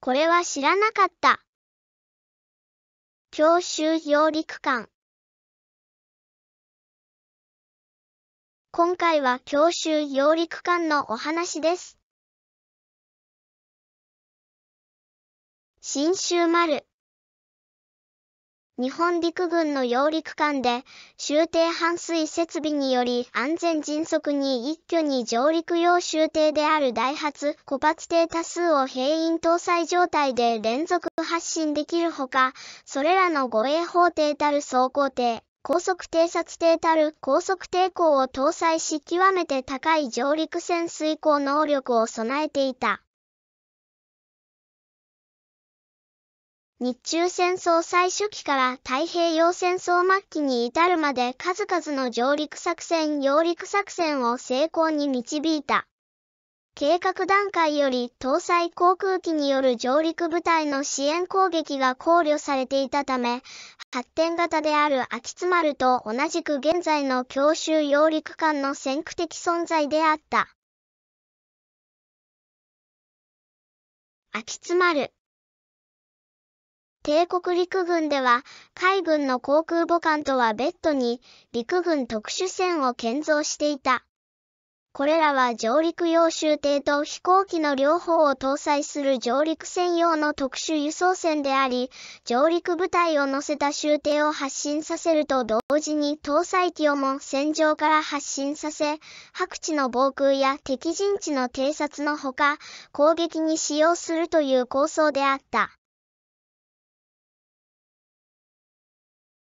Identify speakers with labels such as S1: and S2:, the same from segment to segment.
S1: これは知らなかった。教習上陸館今回は教習上陸館のお話です。新州丸日本
S2: 陸軍の揚陸艦で、終艇反水設備により安全迅速に一挙に上陸用終艇であるダイハツ、小発艇多数を兵員搭載状態で連続発進できるほか、それらの護衛法艇たる走行艇、高速偵察艇たる高速抵抗を搭載し極めて高い上陸潜水航能力を備えていた。日中戦争最初期から太平洋戦争末期に至るまで数々の上陸作戦、揚陸作戦を成功に導いた。計画段階より搭載航空機による上陸部隊の支援攻撃が考慮されていたため、発展型である秋津丸と同じく現在の強襲揚陸艦の先駆
S1: 的存在であった。秋津丸帝国陸軍では、海
S2: 軍の航空母艦とは別途に、陸軍特殊船を建造していた。これらは上陸用舟艇と飛行機の両方を搭載する上陸専用の特殊輸送船であり、上陸部隊を乗せた舟艇を発進させると同時に搭載機をも戦場から発進させ、白地の防空や敵陣地の偵察のほか、攻撃に使用するという構想であった。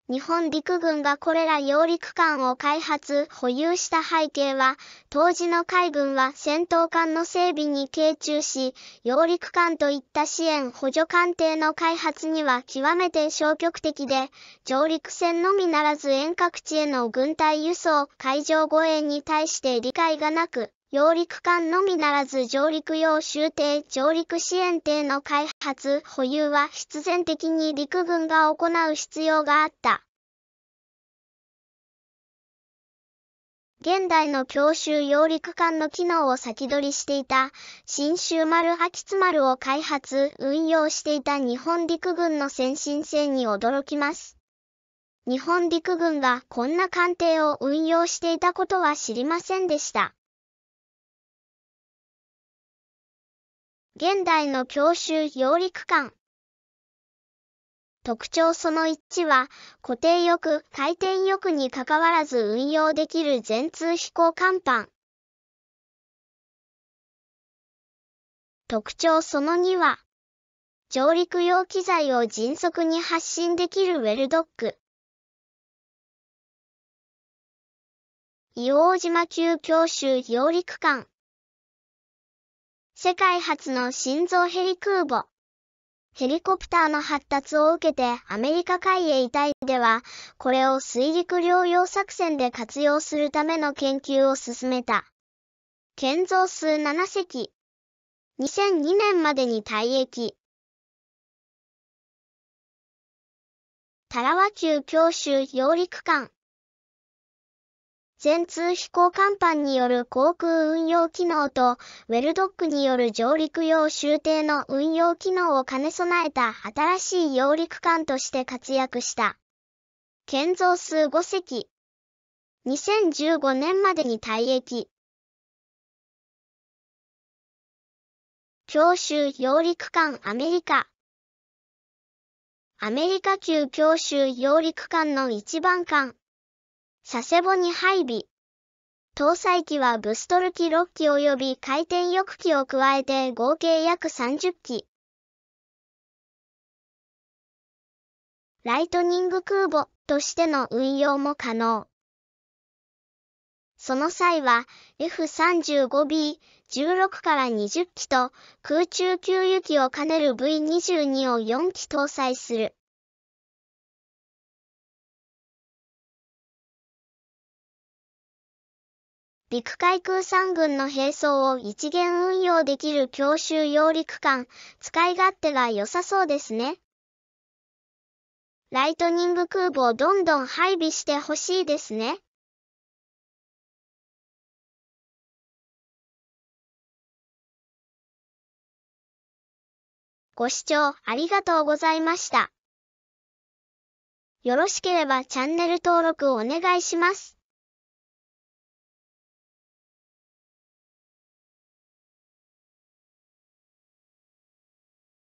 S2: 日本陸軍がこれら揚陸艦を開発、保有した背景は、当時の海軍は戦闘艦の整備に傾注し、揚陸艦といった支援補助艦艇の開発には極めて消極的で、上陸船のみならず遠隔地への軍隊輸送、海上護衛に対して理解がなく、揚陸艦のみならず上陸用終艇、上陸支援艇の開発、保有は必然的に陸軍が行う必要があった。現代の強襲揚陸艦の機能を先取りしていた、新州丸秋津丸を開発、運用していた日本陸軍の先進性に驚きます。日本陸軍がこんな艦艇を運用していたことは知りません
S1: でした。現代の教習揚陸艦。特徴その1は、
S2: 固定翼、回転翼にかかわらず運用できる全通飛行甲
S1: 板。特徴その2は、上陸用機材を迅速に発信できるウェルドッグ。硫黄島級教習揚陸艦。世界初の心臓ヘ
S2: リ空母。ヘリコプターの発達を受けてアメリカ海へたい。では、これを水陸両用作戦で活用するための研究を進
S1: めた。建造数7隻。2002年までに退役。タラワ級教習揚陸艦。全通飛行甲板
S2: による航空運用機能と、ウェルドックによる上陸用終点の運用機能を兼ね備えた新しい揚陸艦として活躍した。
S1: 建造数5隻。2015年までに退役。強襲揚陸艦アメリカ。アメリカ級強襲揚
S2: 陸艦の一番艦。佐世保に配備。搭載機はブストル機6機及び回転翼機を加えて合計約30
S1: 機。ライトニング空母としての運用も可能。その際は
S2: F35B16 から20機と空中給油
S1: 機を兼ねる V22 を4機搭載する。陸海空三軍の兵装を一元運用できる強襲揚陸艦、
S2: 使い勝手が良さそうですね。ライトニング空
S1: 母をどんどん配備してほしいですね。ご視聴ありがとうございました。よろしければチャンネル登録をお願いします。